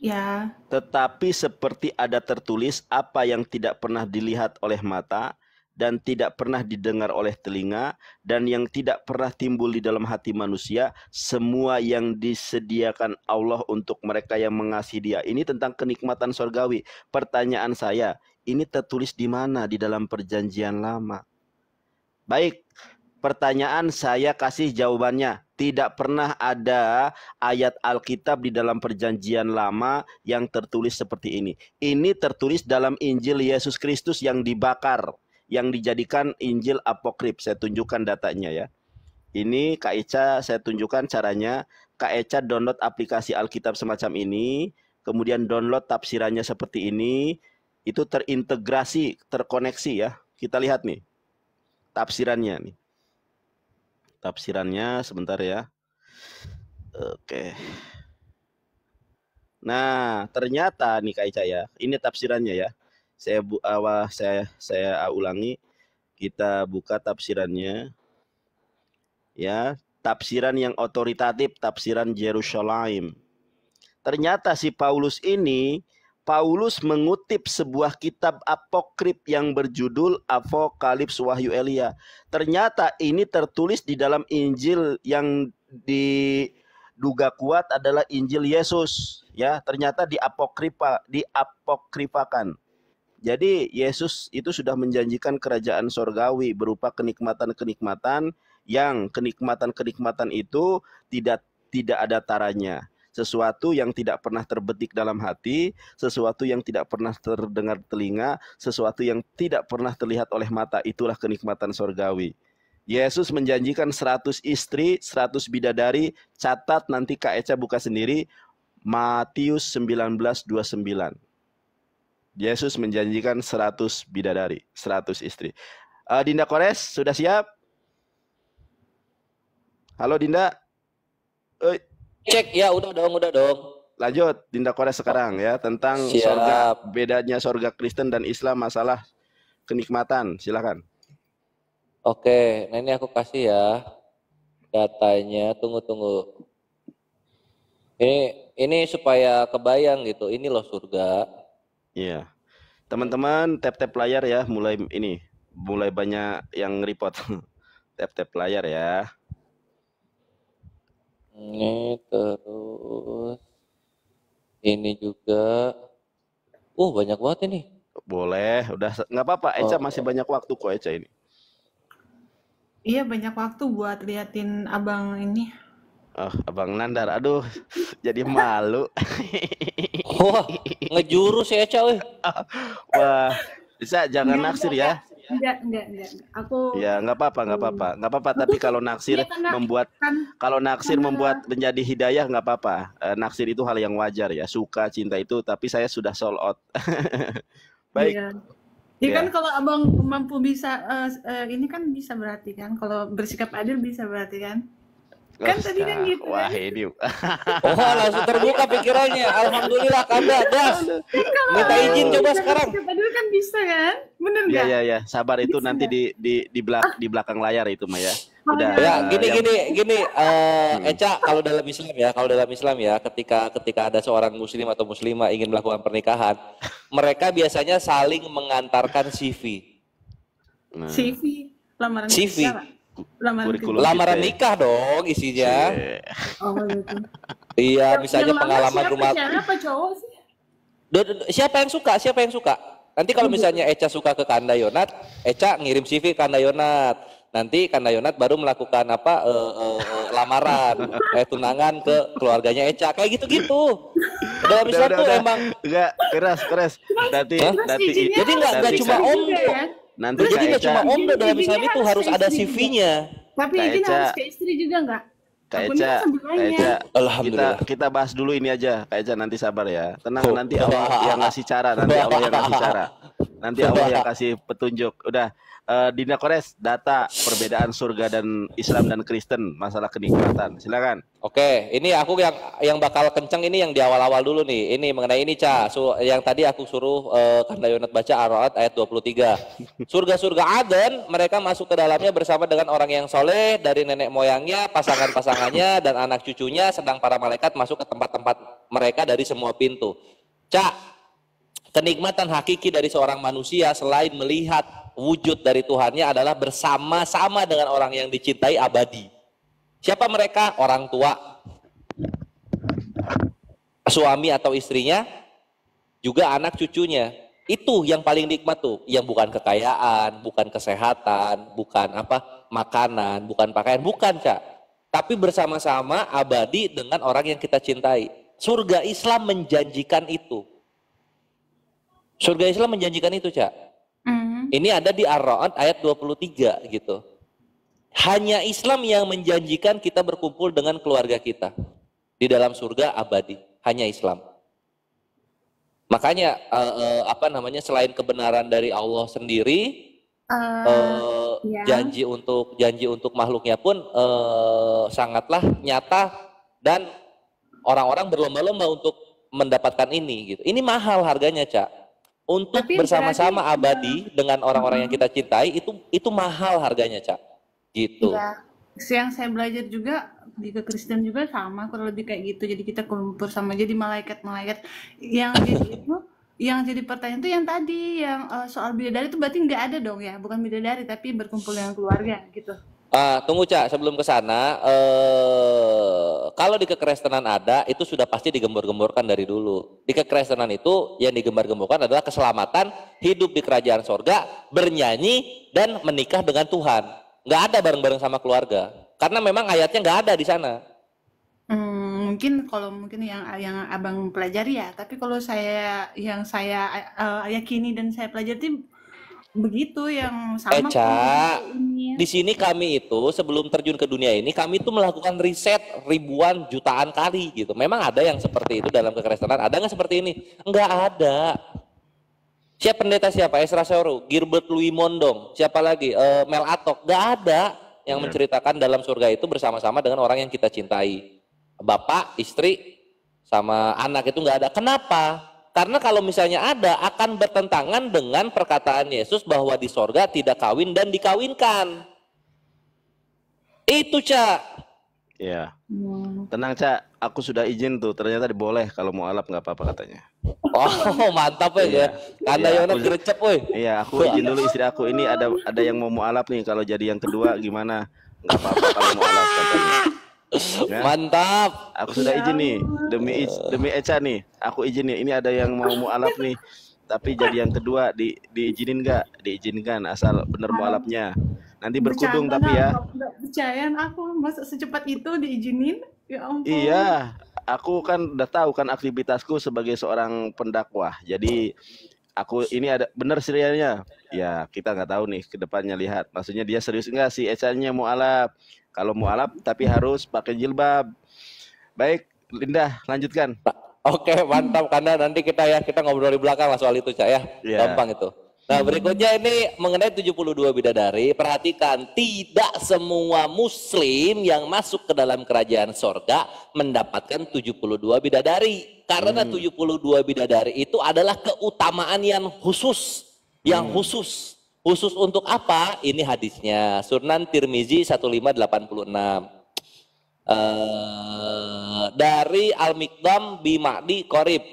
Ya. Tetapi seperti ada tertulis apa yang tidak pernah dilihat oleh mata dan tidak pernah didengar oleh telinga dan yang tidak pernah timbul di dalam hati manusia semua yang disediakan Allah untuk mereka yang mengasihi Dia ini tentang kenikmatan surgawi. pertanyaan saya ini tertulis di mana di dalam perjanjian lama baik pertanyaan saya kasih jawabannya. Tidak pernah ada ayat Alkitab di dalam perjanjian lama yang tertulis seperti ini. Ini tertulis dalam Injil Yesus Kristus yang dibakar, yang dijadikan Injil apokrip. Saya tunjukkan datanya ya. Ini Kak Eca saya tunjukkan caranya. Kak Eca download aplikasi Alkitab semacam ini, kemudian download tafsirannya seperti ini. Itu terintegrasi, terkoneksi ya. Kita lihat nih tafsirannya nih tafsirannya sebentar ya. Oke. Nah, ternyata nih Kak Ica ya, ini tafsirannya ya. Saya bu awal saya saya ulangi kita buka tafsirannya. Ya, tafsiran yang otoritatif, tafsiran yerusalem Ternyata si Paulus ini Paulus mengutip sebuah kitab apokrip yang berjudul Apokalips Wahyu Elia. Ternyata ini tertulis di dalam Injil yang diduga kuat adalah Injil Yesus, ya. Ternyata di apokripa, di apokripakan. Jadi Yesus itu sudah menjanjikan kerajaan sorgawi berupa kenikmatan-kenikmatan yang kenikmatan-kenikmatan itu tidak tidak ada taranya sesuatu yang tidak pernah terbetik dalam hati, sesuatu yang tidak pernah terdengar telinga, sesuatu yang tidak pernah terlihat oleh mata, itulah kenikmatan sorgawi. Yesus menjanjikan 100 istri, 100 bidadari, catat nanti Kak Eca buka sendiri, Matius 19:29. Yesus menjanjikan 100 bidadari, 100 istri. Uh, Dinda Kores, sudah siap? Halo Dinda? Uh, cek ya udah dong udah dong lanjut Dinda Korea sekarang ya tentang Siap. bedanya surga Kristen dan Islam masalah kenikmatan silakan oke nah ini aku kasih ya datanya tunggu tunggu ini ini supaya kebayang gitu ini loh surga iya teman-teman tap tap layar ya mulai ini mulai banyak yang report tap tap layar ya ini terus ini juga uh banyak banget ini boleh udah nggak apa-apa Eca oh. masih banyak waktu kok Eca ini iya banyak waktu buat liatin abang ini oh abang Nandar aduh jadi malu wah ngejurus ya Eca wah bisa jangan naksir ya, ya. Enggak, enggak, enggak. Aku Ya, enggak apa-apa, enggak hmm. apa-apa. Enggak apa-apa, tapi kalau naksir membuat kalau naksir membuat menjadi hidayah enggak apa-apa. Eh, naksir itu hal yang wajar ya. Suka cinta itu, tapi saya sudah sold out. Baik. Ya. Ya, ya kan kalau abang mampu bisa uh, uh, ini kan bisa berarti kan kalau bersikap adil bisa berarti kan Kan tadi kan gitu. Kan. Wah, ini. oh, langsung terbuka pikirannya. Alhamdulillah, Kanda, das Minta izin coba sekarang. dulu kan bisa kan? Bener iya, nggak Iya, iya, ya. Sabar itu nanti di di di, belak, di belakang layar itu, Maya. Oh, Udah. Ya, eh, gini gini gini uh, eh, hmm. Eca kalau dalam Islam ya, kalau dalam Islam ya, ketika ketika ada seorang muslim atau muslimah ingin melakukan pernikahan, mereka biasanya saling mengantarkan CV. CV lamaran CV lamaran kurikulum lamaran ya. nikah dong isinya. Iya. Oh, iya, bisa iya. iya, aja pengalaman siapa, rumah. Siapa cowok sih? Siapa yang suka? Siapa yang suka? Nanti kalau misalnya Eca suka ke Kanda Yonat, Eca ngirim CV Kanda Yonat. Nanti Kanda Yonat baru melakukan apa e, e, lamaran, eh tunangan ke keluarganya Eca. Kayak gitu-gitu. Dalam bisa tuh emang enggak keras keras. Nanti nanti jadi nggak cuma om. Ya? Nanti jadi gak cuma dong dalam Islam itu harus ada CV-nya. Tapi izin harus ke istri juga enggak? Kak Eca, Kak Eca, Alhamdulillah. Kita, kita bahas dulu ini aja, Kak Eca nanti sabar ya. Tenang nanti Allah yang ngasih cara, nanti Allah yang ngasih cara. Nanti Allah yang kasih petunjuk. Udah uh, eh, Dina Kores data perbedaan surga dan Islam dan Kristen masalah kenikmatan. Silakan. Oke, ini aku yang yang bakal kenceng ini yang di awal-awal dulu nih. Ini mengenai ini Ca. Su, yang tadi aku suruh uh, eh, Kanda Yonat baca ar ayat 23. Surga-surga Aden mereka masuk ke dalamnya bersama dengan orang yang soleh dari nenek moyangnya, pasangan-pasangannya dan anak cucunya sedang para malaikat masuk ke tempat-tempat mereka dari semua pintu. Cak, Kenikmatan hakiki dari seorang manusia selain melihat wujud dari Tuhannya adalah bersama-sama dengan orang yang dicintai abadi. Siapa mereka? Orang tua, suami atau istrinya, juga anak cucunya. Itu yang paling nikmat tuh, yang bukan kekayaan, bukan kesehatan, bukan apa makanan, bukan pakaian, bukan kak. Tapi bersama-sama abadi dengan orang yang kita cintai. Surga Islam menjanjikan itu. Surga Islam menjanjikan itu, Cak. Mm. Ini ada di Ar-Ra'd ayat 23 gitu. Hanya Islam yang menjanjikan kita berkumpul dengan keluarga kita di dalam surga abadi, hanya Islam. Makanya uh, uh, apa namanya selain kebenaran dari Allah sendiri, uh, uh, ya. janji untuk janji untuk makhluknya pun uh, sangatlah nyata dan orang-orang berlomba-lomba untuk mendapatkan ini gitu. Ini mahal harganya, Cak untuk bersama-sama abadi dengan orang-orang yang kita cintai itu itu mahal harganya cak gitu ya. yang saya belajar juga di Kristen juga sama kurang lebih kayak gitu jadi kita kumpul sama jadi malaikat-malaikat yang jadi itu yang jadi pertanyaan itu yang tadi yang uh, soal bidadari itu berarti nggak ada dong ya bukan bidadari tapi berkumpul dengan keluarga gitu Ah, tunggu Cak, sebelum ke sana, eh, kalau di kekristenan ada, itu sudah pasti digembar-gemborkan dari dulu. Di kekristenan itu yang digembar-gemborkan adalah keselamatan, hidup di kerajaan sorga, bernyanyi, dan menikah dengan Tuhan. Nggak ada bareng-bareng sama keluarga. Karena memang ayatnya nggak ada di sana. Hmm, mungkin kalau mungkin yang yang abang pelajari ya, tapi kalau saya yang saya uh, yakini dan saya pelajari begitu yang eh, sama Eca, di sini kami itu sebelum terjun ke dunia ini kami itu melakukan riset ribuan jutaan kali gitu memang ada yang seperti itu dalam kekerasan, ada nggak seperti ini nggak ada siapa pendeta siapa Esra Soro Gilbert Louis Mondong siapa lagi e, Mel Atok nggak ada yang ya. menceritakan dalam surga itu bersama-sama dengan orang yang kita cintai bapak istri sama anak itu nggak ada kenapa karena kalau misalnya ada akan bertentangan dengan perkataan Yesus bahwa di sorga tidak kawin dan dikawinkan. Itu cak. Iya. Hmm. Tenang cak, aku sudah izin tuh. Ternyata boleh kalau mau alap nggak apa-apa katanya. Oh mantap ya, iya. Anda iya, yang gercep, woi. Iya, aku izin dulu istri aku. Ini ada ada yang mau mau alap nih. Kalau jadi yang kedua gimana? Nggak apa-apa kalau mau alap katanya. Ya. Mantap. Aku sudah izin nih demi demi Eca nih. Aku izin nih. Ini ada yang mau mualaf nih. Tapi jadi yang kedua di diizinin nggak? Diizinkan asal bener mualafnya. Nanti berkudung Bercanda, tapi ya. Percayaan aku masuk secepat itu diizinin? Ya ampun. Iya. Aku kan udah tahu kan aktivitasku sebagai seorang pendakwah. Jadi aku ini ada bener serialnya. Ya kita nggak tahu nih kedepannya lihat. Maksudnya dia serius nggak sih Eca-nya mualaf? Kalau mualaf tapi harus pakai jilbab. Baik, Linda, lanjutkan. Nah, oke, mantap karena nanti kita ya kita ngobrol di belakang lah soal itu, Cak ya. Yeah. Gampang itu. Nah, hmm. berikutnya ini mengenai 72 bidadari, perhatikan tidak semua muslim yang masuk ke dalam kerajaan sorga mendapatkan 72 bidadari. Karena hmm. 72 bidadari itu adalah keutamaan yang khusus, yang hmm. khusus. Khusus untuk apa? Ini hadisnya. Sunan Tirmizi 1586. Uh, eh, dari Al-Mikdam Bima'di Korib.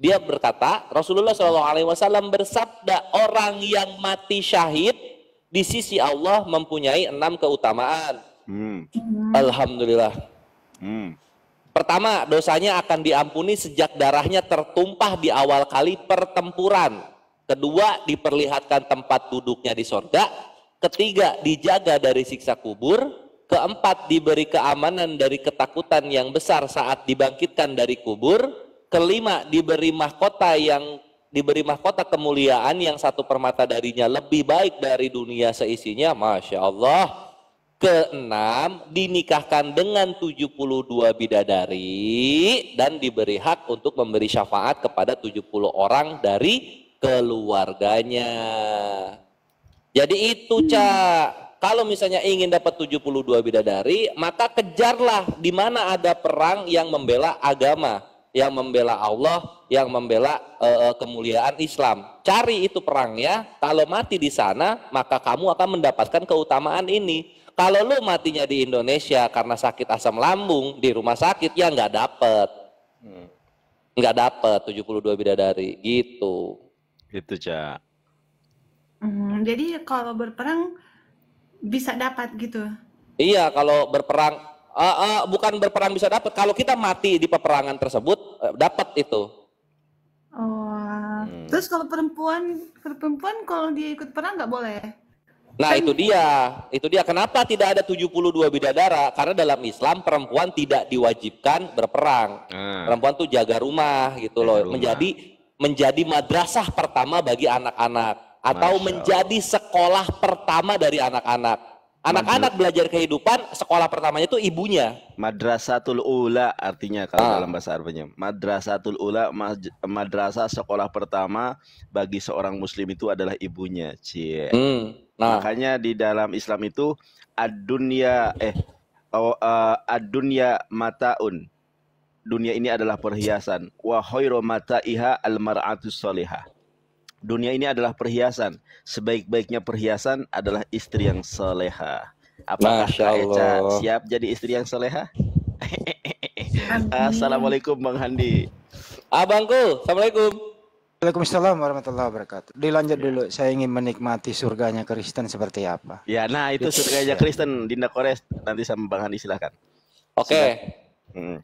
Dia berkata, Rasulullah SAW bersabda, orang yang mati syahid di sisi Allah mempunyai enam keutamaan. Hmm. Alhamdulillah. Hmm. Pertama, dosanya akan diampuni sejak darahnya tertumpah di awal kali pertempuran. Kedua, diperlihatkan tempat duduknya di sorga. Ketiga, dijaga dari siksa kubur. Keempat, diberi keamanan dari ketakutan yang besar saat dibangkitkan dari kubur. Kelima, diberi mahkota yang diberi mahkota kemuliaan yang satu permata darinya lebih baik dari dunia seisinya. Masya Allah. Keenam, dinikahkan dengan 72 bidadari dan diberi hak untuk memberi syafaat kepada 70 orang dari keluarganya. Jadi itu, Cak. Kalau misalnya ingin dapat 72 bidadari, maka kejarlah di mana ada perang yang membela agama, yang membela Allah, yang membela uh, kemuliaan Islam. Cari itu perang ya. Kalau mati di sana, maka kamu akan mendapatkan keutamaan ini. Kalau lu matinya di Indonesia karena sakit asam lambung di rumah sakit, ya nggak dapet. Hmm. Nggak dapet 72 bidadari, gitu gitu cak Hmm, jadi kalau berperang bisa dapat gitu. Iya, kalau berperang uh, uh, bukan berperang bisa dapat. Kalau kita mati di peperangan tersebut uh, dapat itu. Oh. Hmm. Terus kalau perempuan perempuan kalau dia ikut perang nggak boleh? Nah, kan? itu dia. Itu dia kenapa tidak ada 72 bidadara? Karena dalam Islam perempuan tidak diwajibkan berperang. Hmm. Perempuan tuh jaga rumah gitu loh, rumah. menjadi menjadi madrasah pertama bagi anak-anak atau menjadi sekolah pertama dari anak-anak. Anak-anak belajar kehidupan, sekolah pertamanya itu ibunya. Madrasatul Ula artinya kalau ah. dalam bahasa Arabnya. Madrasatul Ula, madrasah sekolah pertama bagi seorang muslim itu adalah ibunya. Cie. Hmm. Nah. Makanya di dalam Islam itu ad-dunya eh oh, uh, ad-dunya mataun dunia ini adalah perhiasan. Wa khairu mata'iha al-mar'atu salihah. Dunia ini adalah perhiasan. Sebaik-baiknya perhiasan adalah istri yang saleha. Apakah Masya siap jadi istri yang saleha? Assalamualaikum Bang Handi. Abangku, Assalamualaikum. Waalaikumsalam warahmatullahi wabarakatuh. Dilanjut ya. dulu, saya ingin menikmati surganya Kristen seperti apa. Ya, nah itu surganya ya. Kristen, Dinda Kores. Nanti sama Bang Handi silahkan. Oke. Okay. Hmm.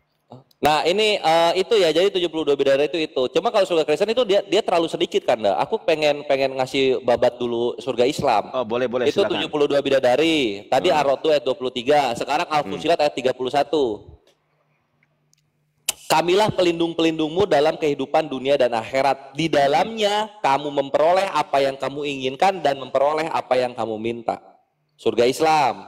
Nah ini uh, itu ya jadi 72 bidara itu itu. Cuma kalau surga Kristen itu dia dia terlalu sedikit kan dah. Aku pengen pengen ngasih babat dulu surga Islam. Oh boleh boleh. Itu silakan. 72 bidadari. Tadi hmm. dua ayat 23. Sekarang al hmm. ayat 31. Kamilah pelindung-pelindungmu dalam kehidupan dunia dan akhirat. Di dalamnya kamu memperoleh apa yang kamu inginkan dan memperoleh apa yang kamu minta. Surga Islam.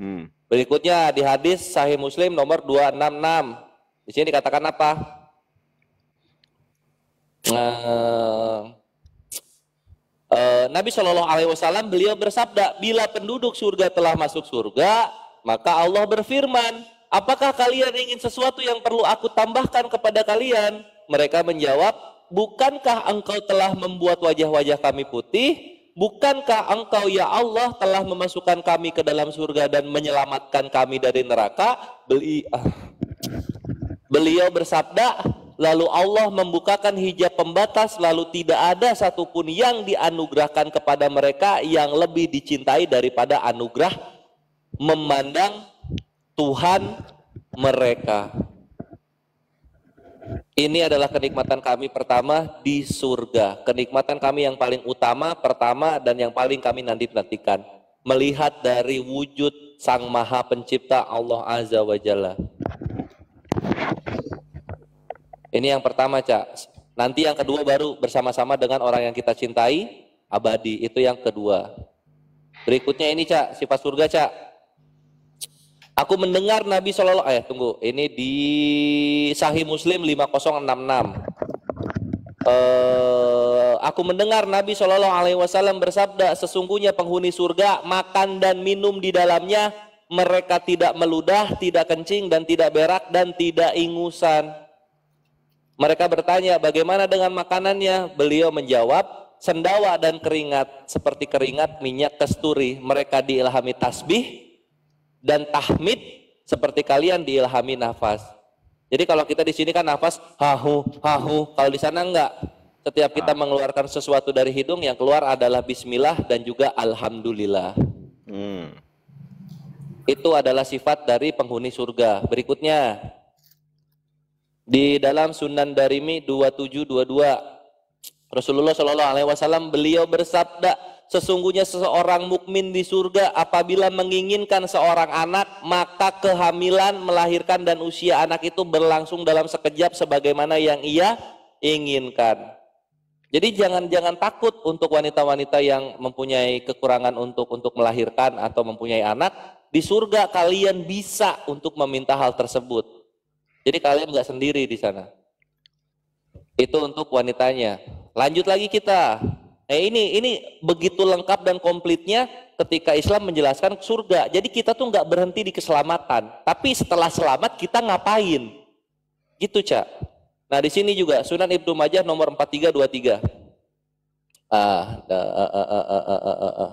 Hmm. Berikutnya di hadis Sahih Muslim nomor 266. Di sini dikatakan apa? Uh, uh, Nabi Shallallahu Alaihi Wasallam beliau bersabda, bila penduduk surga telah masuk surga, maka Allah berfirman, apakah kalian ingin sesuatu yang perlu aku tambahkan kepada kalian? Mereka menjawab, bukankah engkau telah membuat wajah-wajah kami putih? Bukankah engkau ya Allah telah memasukkan kami ke dalam surga dan menyelamatkan kami dari neraka? Beli uh, Beliau bersabda, lalu Allah membukakan hijab pembatas, lalu tidak ada satupun yang dianugerahkan kepada mereka yang lebih dicintai daripada anugerah memandang Tuhan mereka. Ini adalah kenikmatan kami pertama di surga. Kenikmatan kami yang paling utama, pertama dan yang paling kami nanti-nantikan. Melihat dari wujud Sang Maha Pencipta Allah Azza wa Jalla. Ini yang pertama, Cak. Nanti yang kedua baru bersama-sama dengan orang yang kita cintai, abadi. Itu yang kedua. Berikutnya ini, Cak, sifat surga, Cak. Aku mendengar Nabi Shallallahu eh tunggu, ini di Sahih Muslim 5066. Uh, eh, aku mendengar Nabi Shallallahu alaihi wasallam bersabda, sesungguhnya penghuni surga makan dan minum di dalamnya mereka tidak meludah, tidak kencing dan tidak berak dan tidak ingusan. Mereka bertanya, bagaimana dengan makanannya? Beliau menjawab, sendawa dan keringat, seperti keringat minyak kesturi. Mereka diilhami tasbih dan tahmid, seperti kalian diilhami nafas. Jadi kalau kita di sini kan nafas hahu hahu, kalau di sana enggak. Setiap kita ah. mengeluarkan sesuatu dari hidung yang keluar adalah bismillah dan juga alhamdulillah. Hmm. Itu adalah sifat dari penghuni surga. Berikutnya, di dalam Sunan Darimi 2722 Rasulullah Shallallahu alaihi wasallam beliau bersabda, sesungguhnya seseorang mukmin di surga apabila menginginkan seorang anak, maka kehamilan, melahirkan dan usia anak itu berlangsung dalam sekejap sebagaimana yang ia inginkan. Jadi jangan jangan takut untuk wanita-wanita yang mempunyai kekurangan untuk untuk melahirkan atau mempunyai anak, di surga kalian bisa untuk meminta hal tersebut. Jadi kalian nggak sendiri di sana. Itu untuk wanitanya. Lanjut lagi kita. Eh ini ini begitu lengkap dan komplitnya ketika Islam menjelaskan surga. Jadi kita tuh nggak berhenti di keselamatan, tapi setelah selamat kita ngapain? Gitu cak. Nah di sini juga Sunan Ibnu Majah nomor 4323. Ah, ah, ah, ah, ah, ah, ah, ah, ah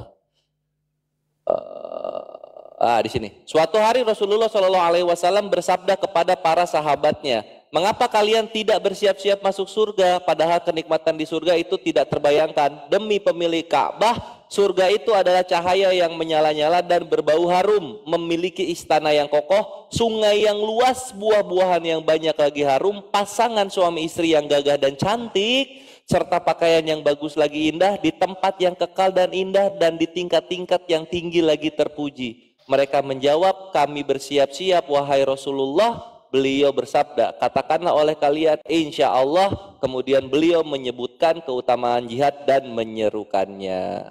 ah di sini. Suatu hari Rasulullah Shallallahu alaihi wasallam bersabda kepada para sahabatnya, "Mengapa kalian tidak bersiap-siap masuk surga padahal kenikmatan di surga itu tidak terbayangkan? Demi pemilik Ka'bah, surga itu adalah cahaya yang menyala-nyala dan berbau harum, memiliki istana yang kokoh, sungai yang luas, buah-buahan yang banyak lagi harum, pasangan suami istri yang gagah dan cantik." serta pakaian yang bagus lagi indah di tempat yang kekal dan indah dan di tingkat-tingkat yang tinggi lagi terpuji mereka menjawab, kami bersiap-siap, wahai Rasulullah. Beliau bersabda, katakanlah oleh kalian, insya Allah. Kemudian beliau menyebutkan keutamaan jihad dan menyerukannya.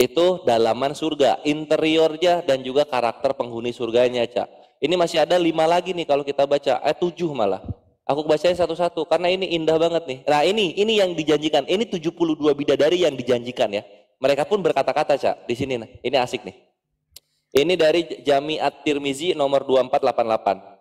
Itu dalaman surga, interiornya dan juga karakter penghuni surganya, Cak. Ini masih ada lima lagi nih kalau kita baca, eh tujuh malah. Aku bacain satu-satu karena ini indah banget nih. Nah, ini ini yang dijanjikan. Ini 72 bidadari yang dijanjikan ya. Mereka pun berkata-kata, Cak. Di sini nah. Ini asik nih. Ini dari Jami At-Tirmizi nomor 2488.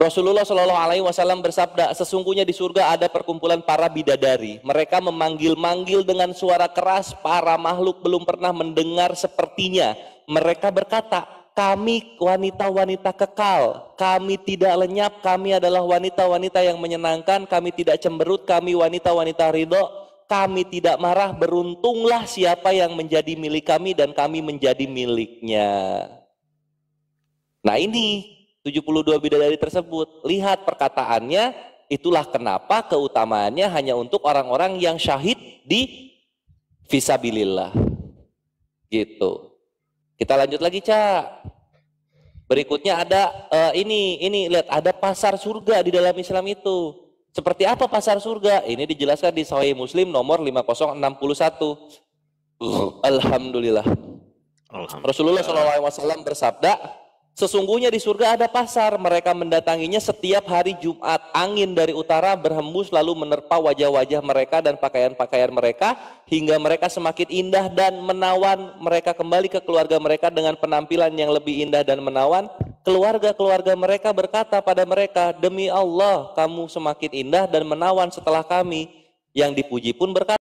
Rasulullah Shallallahu Alaihi Wasallam bersabda, sesungguhnya di surga ada perkumpulan para bidadari. Mereka memanggil-manggil dengan suara keras. Para makhluk belum pernah mendengar sepertinya. Mereka berkata, kami wanita-wanita kekal, kami tidak lenyap, kami adalah wanita-wanita yang menyenangkan, kami tidak cemberut, kami wanita-wanita ridho, kami tidak marah, beruntunglah siapa yang menjadi milik kami dan kami menjadi miliknya. Nah ini 72 bidadari tersebut, lihat perkataannya, itulah kenapa keutamaannya hanya untuk orang-orang yang syahid di visabilillah. Gitu. Kita lanjut lagi, Cak. Berikutnya ada uh, ini, ini lihat ada pasar surga di dalam Islam itu seperti apa pasar surga? Ini dijelaskan di Sahih Muslim nomor 5061. Uh, Alhamdulillah. Alhamdulillah. Rasulullah SAW bersabda, Sesungguhnya di surga ada pasar, mereka mendatanginya setiap hari Jumat. Angin dari utara berhembus lalu menerpa wajah-wajah mereka dan pakaian-pakaian mereka hingga mereka semakin indah dan menawan. Mereka kembali ke keluarga mereka dengan penampilan yang lebih indah dan menawan. Keluarga-keluarga mereka berkata pada mereka, "Demi Allah, kamu semakin indah dan menawan setelah kami." Yang dipuji pun berkata,